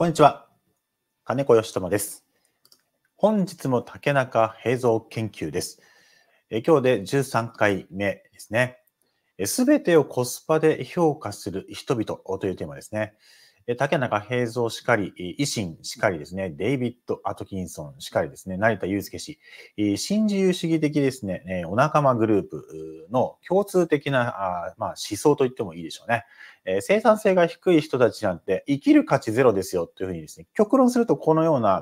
こんにちは。金子義友です。本日も竹中平蔵研究です。え今日で13回目ですね。すべてをコスパで評価する人々というテーマですね。竹中平蔵しかり、維新しかりですね、デイビッド・アトキンソンしかりですね、成田祐介氏、新自由主義的ですね、お仲間グループの共通的なまあ、思想と言ってもいいでしょうね。生産性が低い人たちなんて生きる価値ゼロですよというふうにですね、極論するとこのような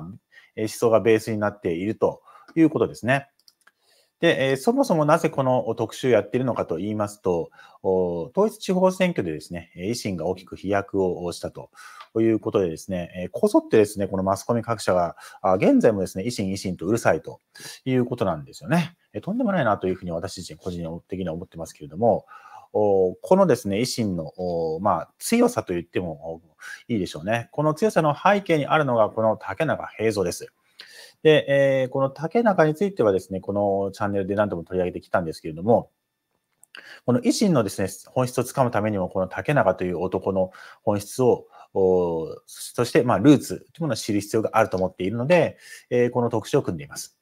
思想がベースになっているということですね。で、えそもそもなぜこの特集やっているのかと言いますと、統一地方選挙でですね、維新が大きく飛躍をしたということでですね、えこそってですね、このマスコミ各社が、あ現在もですね、維新維新とうるさいということなんですよね。えとんでもないなというふうに私自身個人的には思ってますけれども、このですね、維新の、まあ、強さと言ってもいいでしょうね。この強さの背景にあるのが、この竹中平蔵です。で、えー、この竹中についてはですね、このチャンネルで何度も取り上げてきたんですけれども、この維新のですね、本質をつかむためにも、この竹中という男の本質を、そして、まあ、ルーツというものを知る必要があると思っているので、えー、この特集を組んでいます。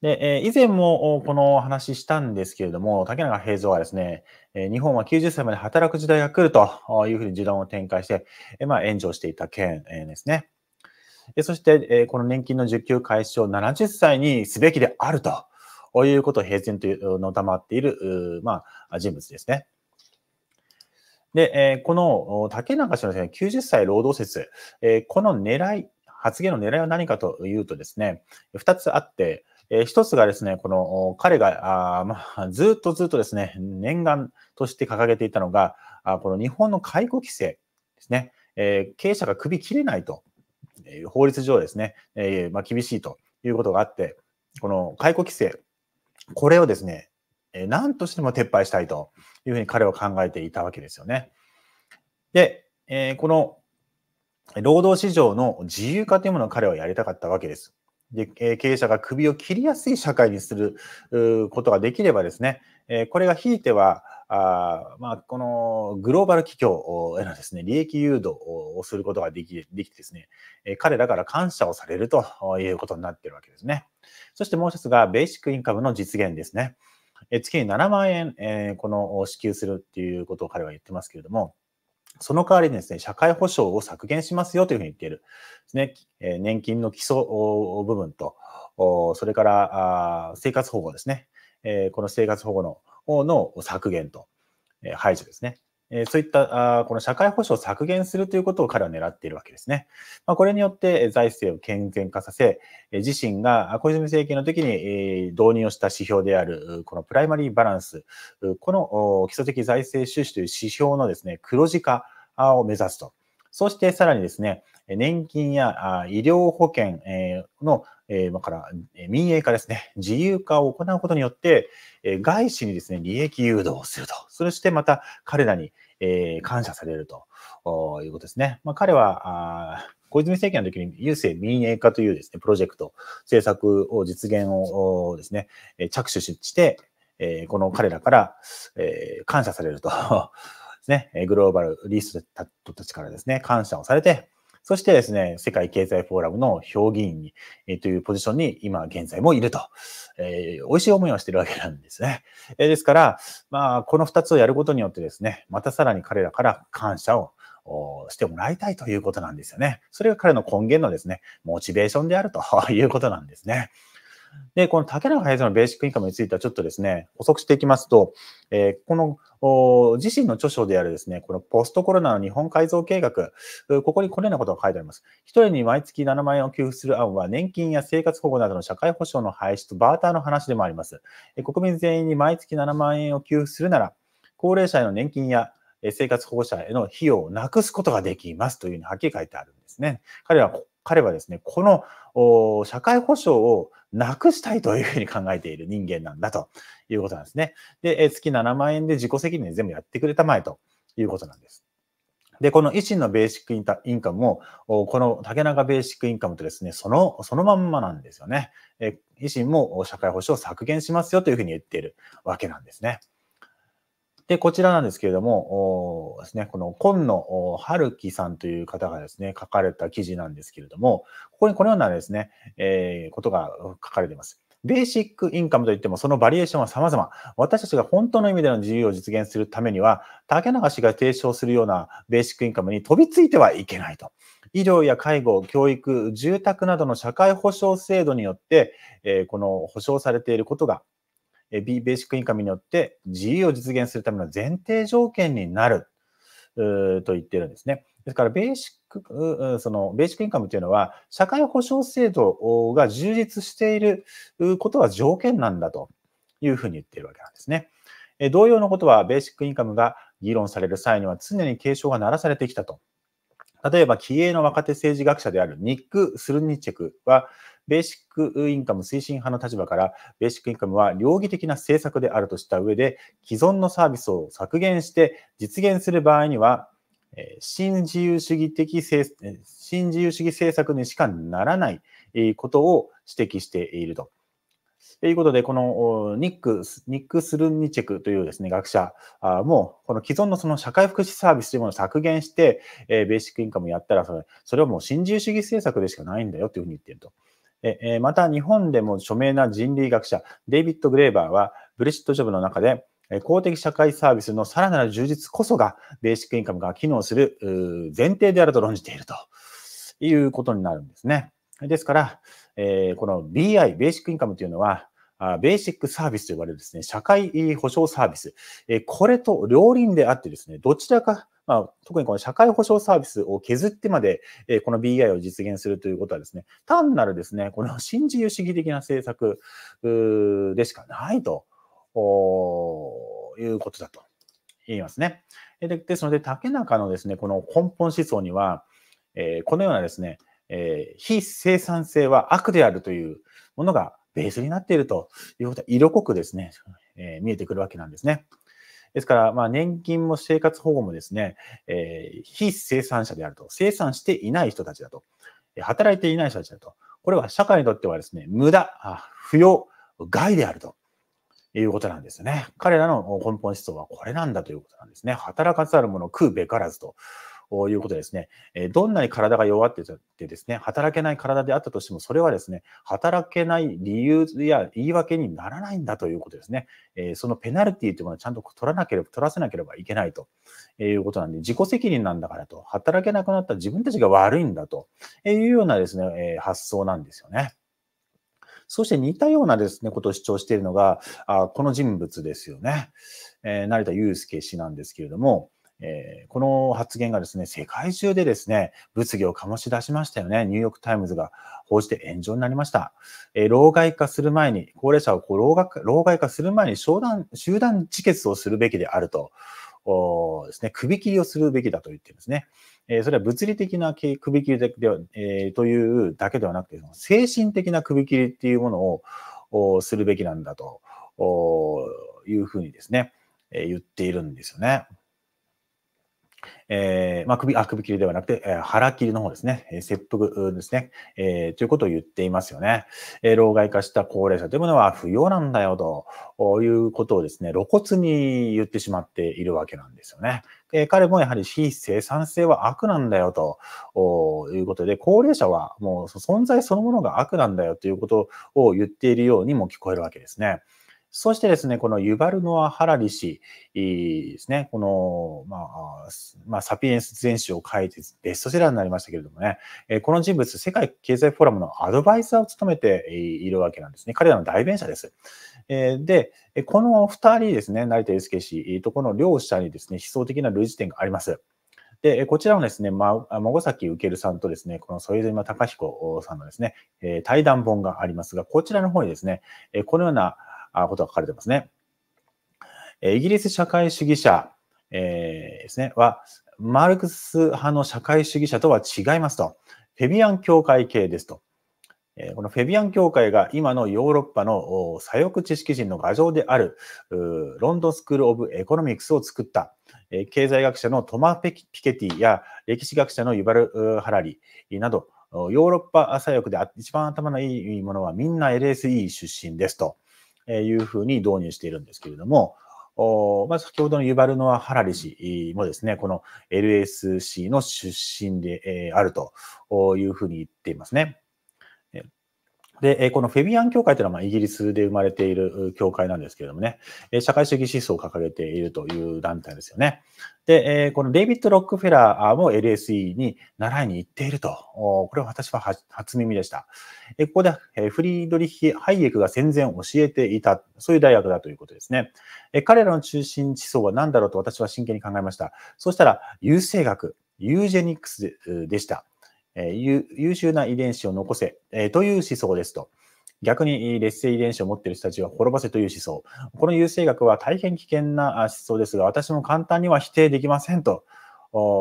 で、えー、以前もこの話したんですけれども、竹中平蔵はですね、え日本は90歳まで働く時代が来るというふうに持論を展開して、えまあ、援助していた件、えですね。でそして、えこの年金の受給開始を70歳にすべきであると。いうことを平然とのたまっている、まあ、人物ですね。で、えこの竹中氏の90歳労働説、えこの狙い、発言の狙いは何かというとですね、2つあって、え1つがですね、この彼があ、まあ、ずっとずっとですね、念願として掲げていたのが、あこの日本の解雇規制ですね、え経営者が首切れないと。え法律上ですね、えまあ、厳しいということがあって、この解雇規制、これをですね、え何としても撤廃したいというふうに彼は考えていたわけですよね。で、えこの労働市場の自由化というものを彼はやりたかったわけです。で経営者が首を切りやすい社会にすることができればですね、これがひいてはあまあ、このグローバル企業へのですね、利益誘導をすることができできてですね、彼らから感謝をされるということになっているわけですね。そしてもう一つが、ベーシックインカムの実現ですね。月に7万円、えこの支給するっていうことを彼は言ってますけれども、その代わりにですね、社会保障を削減しますよというふうに言っている。ですね、え年金の基礎部分と、それから生活保護ですね、えこの生活保護のの削減と、え排除ですね。えそういったあこの社会保障を削減するということを彼は狙っているわけですね。まこれによって財政を健全化させ、自身が小泉政権の時に導入をした指標である、このプライマリーバランス、この基礎的財政収支という指標のですね、黒字化を目指すと。そしてさらにですね、年金や医療保険のから民営化ですね、自由化を行うことによって、外資にですね、利益誘導をすると。そしてまた彼らに感謝されるということですね。まあ、彼は、小泉政権の時に郵政民営化というですね、プロジェクト、政策を実現をですね、着手して、この彼らから感謝されると ですね、グローバルリストたちからですね、感謝をされて、そしてですね、世界経済フォーラムの評議員に、えー、というポジションに今現在もいると、えー、美味しい思いをしてるわけなんですね。えー、ですから、まあ、この2つをやることによってですね、またさらに彼らから感謝をしてもらいたいということなんですよね。それが彼の根源のですね、モチベーションであるということなんですね。で、この竹中さんのベーシックインカムについてはちょっとですね、補足していきますと、えー、この自身の著書であるですね、このポストコロナの日本改造計画、ここにこのようなことが書いてあります。1人に毎月7万円を給付する案は、年金や生活保護などの社会保障の廃止とバーターの話でもあります。国民全員に毎月7万円を給付するなら、高齢者への年金や生活保護者への費用をなくすことができますというふうにはっきり書いてあるんですね。彼は彼はですね、この社会保障をなくしたいというふうに考えている人間なんだということなんですね。で、月7万円で自己責任で全部やってくれたまえということなんです。で、この維新のベーシックインカムも、この竹中ベーシックインカムとですね、その、そのまんまなんですよね。え維新も社会保障を削減しますよというふうに言っているわけなんですね。で、こちらなんですけれども、ですね、この今野春樹さんという方がですね、書かれた記事なんですけれども、ここにこのようなですね、えー、ことが書かれています。ベーシックインカムといってもそのバリエーションは様々。私たちが本当の意味での自由を実現するためには、竹永氏が提唱するようなベーシックインカムに飛びついてはいけないと。医療や介護、教育、住宅などの社会保障制度によって、えー、この保障されていることが B ベーシックインカムによって自由を実現するための前提条件になると言ってるんですね。ですから、ベーシック、その、ベーシックインカムというのは、社会保障制度が充実していることは条件なんだというふうに言っているわけなんですね。同様のことは、ベーシックインカムが議論される際には常に警鐘が鳴らされてきたと。例えば、気鋭の若手政治学者であるニック・スルニチェクは、ベーシックインカム推進派の立場から、ベーシックインカムは両義的な政策であるとした上で、既存のサービスを削減して実現する場合には、新自由主義的政新自由主義政策にしかならないことを指摘していると。ということで、このニック、ニック・スルンニチェクというですね、学者も、この既存のその社会福祉サービスというものを削減して、ベーシックインカムやったらそそれはもう新自由主義政策でしかないんだよというふうに言っていると。えまた、日本でも著名な人類学者、デイビッド・グレーバーは、ブレシット・ジョブの中で、公的社会サービスのさらなる充実こそが、ベーシックインカムが機能する前提であると論じているということになるんですね。ですから、えこの BI、ベーシックインカムというのは、ベーシックサービスと呼ばれるですね、社会保障サービス。これと両輪であってですね、どちらかまあ、特にこの社会保障サービスを削ってまで、えこの BI を実現するということはですね、単なるですね、この新自由主義的な政策でしかないということだと言いますね。でですので、竹中のですね、この根本思想には、えこのようなですね、え非生産性は悪であるというものがベースになっているということは色濃くですね、え見えてくるわけなんですね。ですから、まあ、年金も生活保護もですね、えー、非生産者であると。生産していない人たちだと。働いていない人たちだと。これは社会にとってはですね、無駄、不要、害であると。いうことなんですね。彼らの根本思想はこれなんだということなんですね。働かざる者食うべからずということですね、えどんなに体が弱っててですね、働けない体であったとしても、それはですね、働けない理由や言い訳にならないんだということですね。えそのペナルティというものをちゃんと取らなければ、取らせなければいけないということなんで、自己責任なんだからと、働けなくなった自分たちが悪いんだというようなですね、え発想なんですよね。そして似たようなですね、ことを主張しているのが、あこの人物ですよね。え成田悠介氏なんですけれども、えー、この発言がですね、世界中でですね、物議を醸し出しましたよね。ニューヨークタイムズが報じて炎上になりました。えー、老害化する前に、高齢者をこう老害老害化する前に集団、集団自決をするべきであると。おですね、首切りをするべきだと言ってるんですね。えー、それは物理的な首切りでは、えー、というだけではなくて、その精神的な首切りっていうものをおするべきなんだというふうにですね、えー、言っているんですよね。えー、まあ、首、あ、首切りではなくて、えー、腹切りの方ですね、えー、切腹ですね、えということを言っていますよね、え老害化した高齢者というものは不要なんだよということをですね、露骨に言ってしまっているわけなんですよね。え彼もやはり非生産性は悪なんだよということで、高齢者はもう存在そのものが悪なんだよということを言っているようにも聞こえるわけですね。そしてですね、このユバルノア・ハラリ氏ですね、この、まあ、まあ、サピエンス全史を書いてベストセラーになりましたけれどもね、この人物、世界経済フォーラムのアドバイザーを務めているわけなんですね。彼らの代弁者です。で、この二人ですね、成田祐介氏とこの両者にですね、思想的な類似点があります。で、こちらもですね、ま、孫崎受さんとですね、この添島隆彦さんのですね、対談本がありますが、こちらの方にですね、このようなことが書かれてますね。イギリス社会主義者、えー、ですね、は、マルクス派の社会主義者とは違いますと。フェビアン教会系ですと。このフェビアン教会が今のヨーロッパの左翼知識人の画像であるロンドンスクール・オブ・エコノミクスを作った経済学者のトマ・ピケティや歴史学者のユバル・ハラリなどヨーロッパ左翼で一番頭のいいものはみんな LSE 出身ですと。いうふうに導入しているんですけれども、まあ、先ほどのユバルノア・ハラリ氏もですね、この LSC の出身であるというふうに言っていますね。で、このフェビアン教会というのは、イギリスで生まれている教会なんですけれどもね、社会主義思想を掲げているという団体ですよね。で、このデイビッド・ロックフェラーも LSE に習いに行っていると。これは私は初耳でした。ここでフリードリヒ・ハイエクが戦前教えていた、そういう大学だということですね。彼らの中心思想は何だろうと私は真剣に考えました。そうしたら、優生学、ユージェニックスでした。え優秀な遺伝子を残せ、えという思想ですと。逆に劣勢遺伝子を持っている人たちは滅ばせという思想。この優生学は大変危険な思想ですが、私も簡単には否定できませんと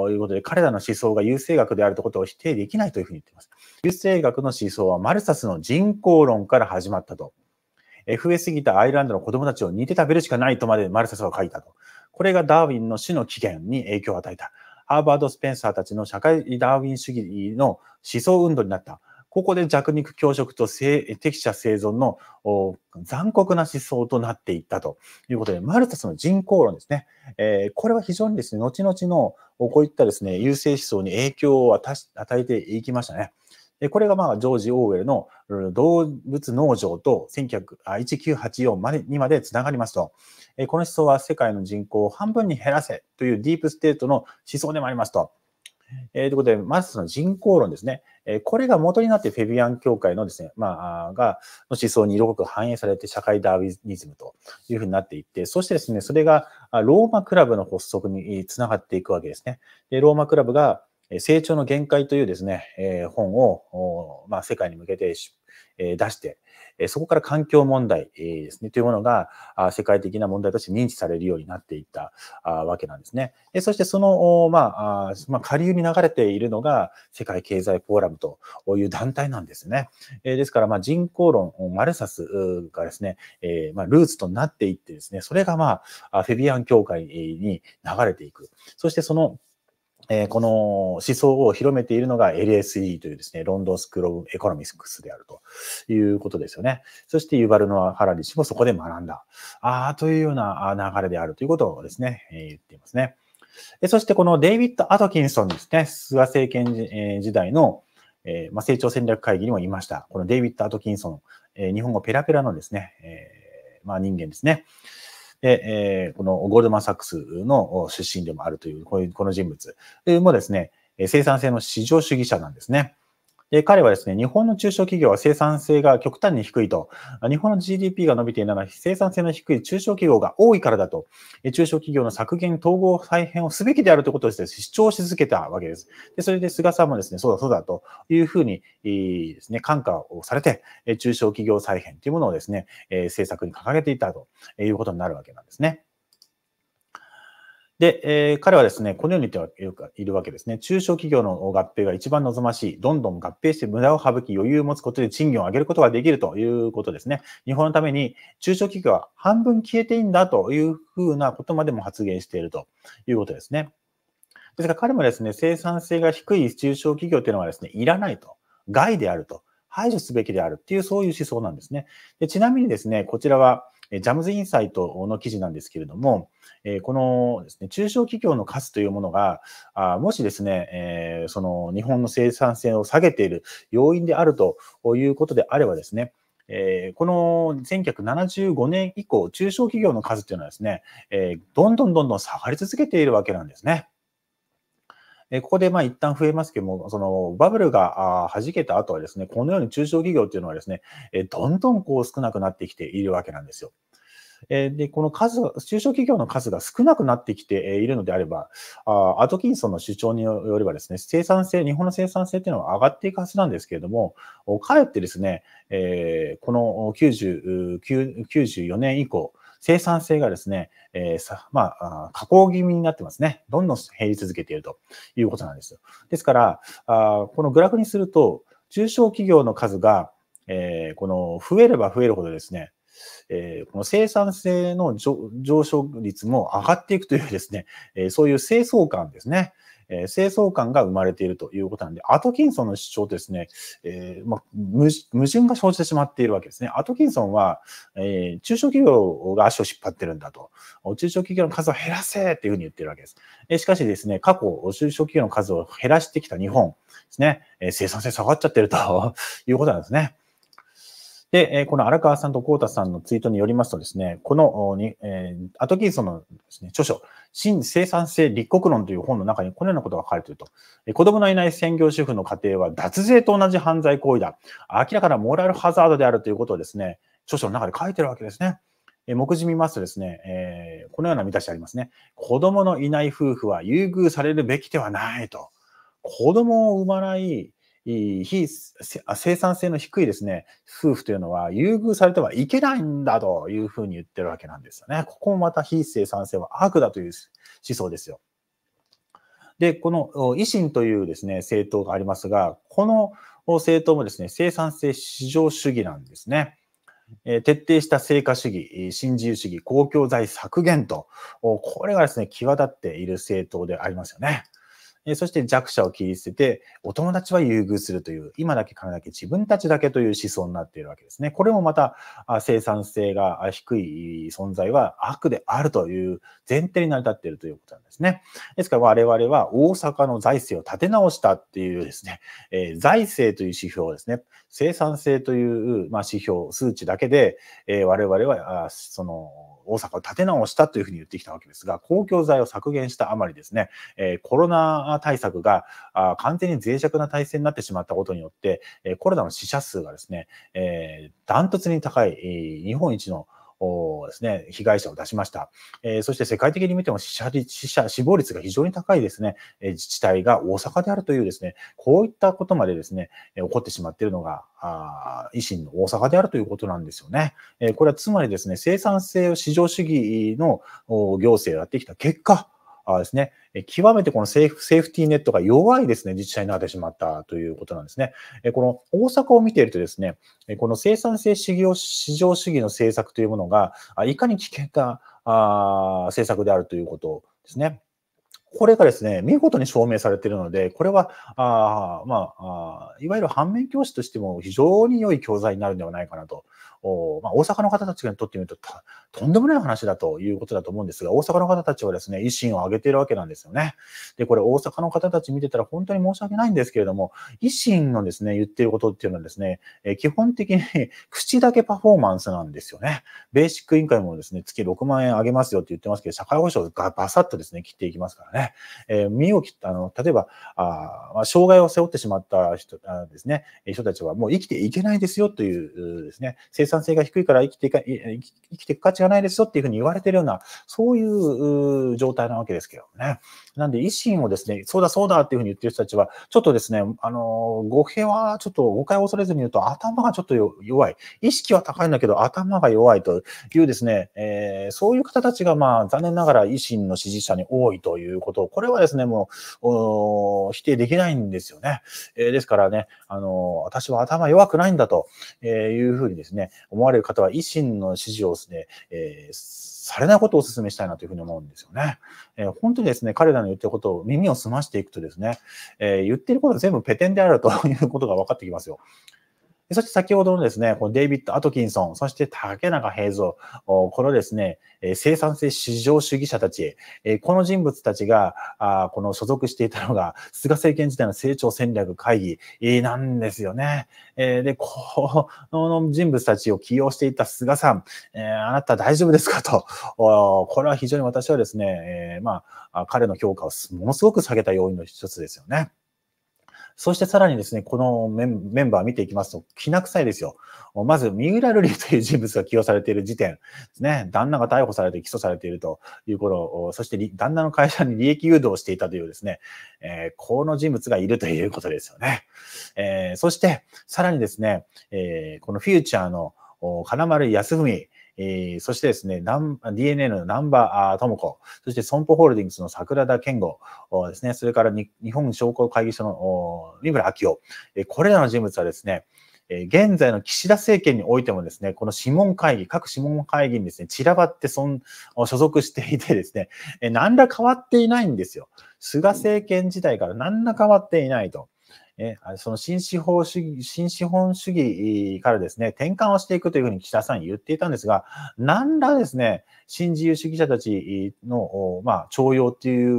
いうことで、彼らの思想が優生学であるということを否定できないというふうに言っています。優生学の思想はマルサスの人口論から始まったと。増えすぎたアイルランドの子供たちを煮て食べるしかないとまでマルサスは書いたと。これがダーウィンの死の起源に影響を与えた。ハーバード・スペンサーたちの社会ダーウィン主義の思想運動になった。ここで弱肉強食と適者生存の残酷な思想となっていったということで、マルタスの人口論ですね。えー、これは非常にですね、後々のこういったですね、優勢思想に影響を与えていきましたね。これがまあジョージ・オーウェルの動物農場と1984までにまでつながりますと、この思想は世界の人口を半分に減らせというディープステートの思想でもありますと。えー、ということで、まずその人口論ですね。えこれが元になってフェビアン教会のですね、まあ、が、の思想に色濃く反映されて社会ダーウィニズムというふうになっていって、そしてですね、それがローマクラブの発足につながっていくわけですね。で、ローマクラブが成長の限界というですね、え本を、まあ、世界に向けて出して、そこから環境問題ですね、というものが世界的な問題として認知されるようになっていったわけなんですね。そしてその、まあ、まあ、下流に流れているのが世界経済フォーラムという団体なんですね。ですから、まあ、人口論、マルサスがですね、まあ、ルーツとなっていってですね、それがまあ、フェビアン協会に流れていく。そしてそのえー、この思想を広めているのが LSE というですね、ロンドンスクロール・ブ・エコノミックスであるということですよね。そしてユバルノア・ハラリ氏もそこで学んだ。ああ、というような流れであるということをですね、えー、言っていますね。そしてこのデイビッド・アトキンソンですね、菅政権時代のえま成長戦略会議にもいました。このデイビッド・アトキンソン、え日本語ペラペラのですね、えま人間ですね。で、えー、このゴールドマン・サックスの出身でもあるという、こういう、この人物もですね、生産性の市場主義者なんですね。で彼はですね、日本の中小企業は生産性が極端に低いと、日本の GDP が伸びていないのは生産性の低い中小企業が多いからだと、中小企業の削減、統合、再編をすべきであるということをです、ね、主張し続けたわけです。でそれで菅さんもですね、そうだそうだというふうにですね、感化をされて、中小企業再編というものをですね、政策に掲げていたということになるわけなんですね。で、えー、彼はですね、このように言っているわけですね。中小企業の合併が一番望ましい。どんどん合併して無駄を省き、余裕を持つことで賃金を上げることができるということですね。日本のために中小企業は半分消えていいんだというふうなことまでも発言しているということですね。ですから彼もですね、生産性が低い中小企業というのはですね、いらないと。害であると。排除すべきであるっていう、そういう思想なんですね。でちなみにですね、こちらは、ジャムズインサイトの記事なんですけれども、えこのですね、中小企業の数というものが、あもしですね、えその日本の生産性を下げている要因であるということであればですね、えこの1975年以降、中小企業の数というのはですね、えどんどんどんどん下がり続けているわけなんですね。ここでまあ一旦増えますけども、そのバブルが弾けた後はですね、このように中小企業っていうのはですね、どんどんこう少なくなってきているわけなんですよ。で、この数、中小企業の数が少なくなってきているのであれば、アトキンソンの主張によればですね、生産性、日本の生産性っていうのは上がっていくはずなんですけれども、かえってですね、えこの94年以降、生産性がですね、えー、さまあ、加工気味になってますね。どんどん減り続けているということなんですよ。ですから、あこのグラフにすると、中小企業の数が、えー、この増えれば増えるほどですね、えー、この生産性の上昇率も上がっていくというですね、えー、そういう清掃感ですね。え清掃感が生まれているということなんで、アトキンソンの主張とですね、えーまあ、矛盾が生じてしまっているわけですね。アトキンソンは、えー、中小企業が足を引っ張ってるんだと。中小企業の数を減らせっていうふうに言ってるわけです。えしかしですね、過去、中小企業の数を減らしてきた日本ですね、え生産性下がっちゃってるということなんですね。で、えこの荒川さんと幸太さんのツイートによりますとですね、この、えアトキンソンのですね、著書、新生産性立国論という本の中にこのようなことが書かれていると。え子供のいない専業主婦の家庭は脱税と同じ犯罪行為だ。明らかなモラルハザードであるということをですね、著書の中で書いてるわけですね。え目次見ますとですね、えー、このような見出しありますね。子供のいない夫婦は優遇されるべきではないと。子供を産まない非生産性の低いですね、夫婦というのは優遇されてはいけないんだというふうに言ってるわけなんですよね。ここもまた非生産性は悪だという思想ですよ。で、この維新というですね、政党がありますが、この政党もですね、生産性至上主義なんですね。え徹底した成果主義、新自由主義、公共財削減と、これがですね、際立っている政党でありますよね。えそして弱者を切り捨てて、お友達は優遇するという、今だけ金だけ自分たちだけという思想になっているわけですね。これもまた生産性が低い存在は悪であるという前提に成り立っているということなんですね。ですから我々は大阪の財政を立て直したっていうですね、え財政という指標ですね、生産性という、ま指標、数値だけで、え我々はその大阪を立て直したというふうに言ってきたわけですが、公共財を削減したあまりですね、えコロナ対策があ完全に脆弱な体制になってしまったことによって、えコロナの死者数がですね、えダントツに高い、日本一のですね、被害者を出しました。えそして世界的に見ても死者死者、死亡率が非常に高いですね、え自治体が大阪であるというですね、こういったことまでですね、え起こってしまっているのが、あ維新の大阪であるということなんですよね。えこれはつまりですね、生産性を市場主義の行政をやってきた結果、ですね、極めてこのセーフセーフティーネットが弱いですね、自治体になってしまったということなんですね。この大阪を見ているとですね、この生産性市市場主義の政策というものが、いかに危険な政策であるということですね。これがですね、見事に証明されているので、これは、あまああ、いわゆる反面教師としても非常に良い教材になるんではないかなとおまあ、大阪の方たちにとってみるととんでもない話だということだと思うんですが、大阪の方たちはですね、維新を挙げているわけなんですよね。で、これ大阪の方たち見てたら本当に申し訳ないんですけれども、維新のですね、言ってることっていうのはですね、え基本的に 口だけパフォーマンスなんですよね。ベーシック委員会もですね、月6万円上げますよって言ってますけど、社会保障がバサッとですね、切っていきますからね。えー、身を切った、あの、例えば、あまあ、障害を背負ってしまった人あですね、人たちはもう生きていけないですよというですね、政産性が低いから生きていか生きていく価値がないですよっていうふうに言われてるような、そういう状態なわけですけどね。なんで、維新をですね、そうだそうだっていうふうに言ってる人たちは、ちょっとですね、あの、語弊はちょっと誤解を恐れずに言うと、頭がちょっと弱い。意識は高いんだけど、頭が弱いというですね、えー、そういう方たちが、まあ、残念ながら維新の支持者に多いということを、これはですね、もう、否定できないんですよね。えー、ですからね、あの、私は頭弱くないんだというふうにですね、思われる方は、維新の支持をですね、えーされないことをお勧めしたいなというふうに思うんですよね。えー、本当にですね、彼らの言ってることを耳を澄ましていくとですね、えー、言ってることは全部ペテンであるということが分かってきますよ。そして先ほどのですね、このデイビッド・アトキンソン、そして竹中平蔵、このですね、生産性至上主義者たち、この人物たちが、この所属していたのが、菅政権時代の成長戦略会議なんですよね。で、この人物たちを起用していた菅さん、あなた大丈夫ですかと、これは非常に私はですね、まあ、彼の評価をものすごく下げた要因の一つですよね。そしてさらにですね、このメンバー見ていきますと、きな臭いですよ。まず、三浦瑠麗という人物が起用されている時点ですね、旦那が逮捕されて起訴されているという頃、そして旦那の会社に利益誘導していたというですね、えー、この人物がいるということですよね。えー、そして、さらにですね、えー、このフューチャーの金丸康文、えー、そしてですね、DNA の南波智子、そして損保ホールディングスの桜田健吾ですね、それから日本商工会議所の三村明夫、えー、これらの人物はですね、現在の岸田政権においてもですね、この諮問会議、各諮問会議にですね、散らばって所属していてですね、何ら変わっていないんですよ。菅政権時代から何ら変わっていないと。ね、その新資本主義、新資本主義からですね、転換をしていくというふうに岸田さん言っていたんですが、何らですね、新自由主義者たちの、まあ、徴用ってい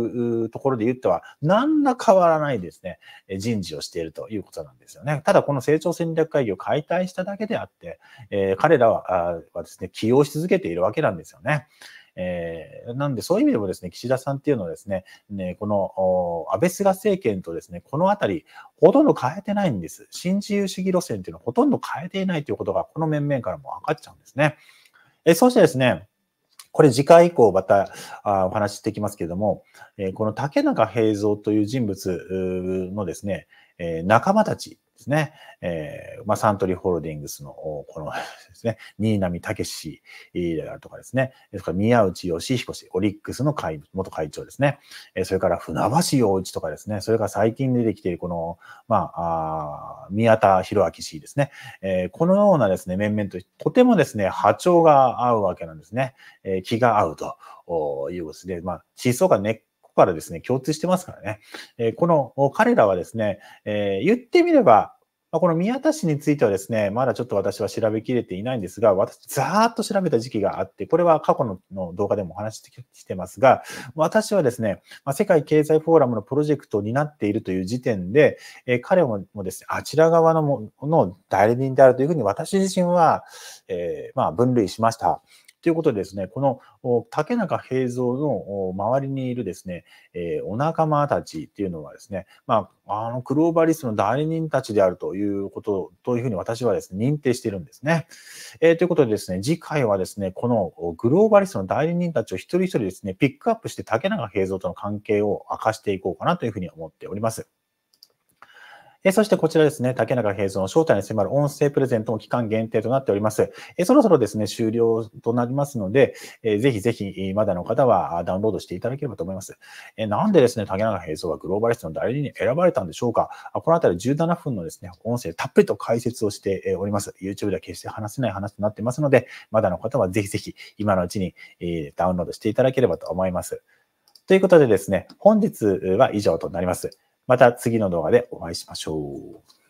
うところで言っては、何ら変わらないですね、人事をしているということなんですよね。ただ、この成長戦略会議を解体しただけであって、えー、彼らははですね、起用し続けているわけなんですよね。えー、なんでそういう意味でもですね、岸田さんっていうのはですね、ねこの安倍菅政権とですね、このあたり、ほとんど変えてないんです。新自由主義路線っていうのはほとんど変えていないということが、この面々からも分かっちゃうんですね。えー、そしてですね、これ次回以降またあお話ししていきますけれども、えこの竹中平蔵という人物のですね、え仲間たち、ですね、えー、まあ、サントリーホールディングスの、この ですね、新浪武史であるとかですね、ですから宮内義彦氏、オリックスの会元会長ですね、えそれから船橋洋一とかですね、それから最近出てきているこの、まあ、あ宮田博明氏ですね、えー、このようなですね、面々と、とてもですね、波長が合うわけなんですね、えー、気が合うということで、まあ、思想が根っこからですね、共通してますからね。えこの彼らはですね、え言ってみれば、この宮田氏についてはですね、まだちょっと私は調べきれていないんですが、私、ざーっと調べた時期があって、これは過去の動画でもお話してきてますが、私はですね、世界経済フォーラムのプロジェクトになっているという時点で、え彼もですね、あちら側のもの代理人であるというふうに私自身は、えまあ、分類しました。ということでですね、この竹中平蔵の周りにいるですね、えー、お仲間たちっていうのはですね、まあ、あのクローバリストの代理人たちであるということというふうに私はですね、認定しているんですね。えー、ということでですね、次回はですね、このグローバリストの代理人たちを一人一人ですね、ピックアップして竹中平蔵との関係を明かしていこうかなというふうに思っております。えそしてこちらですね、竹中平蔵の正体に迫る音声プレゼントも期間限定となっております。えそろそろですね、終了となりますので、えぜひぜひ、まだの方はダウンロードしていただければと思います。えなんでですね、竹中平蔵はグローバリストの代理人に選ばれたんでしょうか。このあたり17分のですね、音声たっぷりと解説をしております。YouTube では決して話せない話となっていますので、まだの方はぜひぜひ、今のうちにダウンロードしていただければと思います。ということでですね、本日は以上となります。また次の動画でお会いしましょう。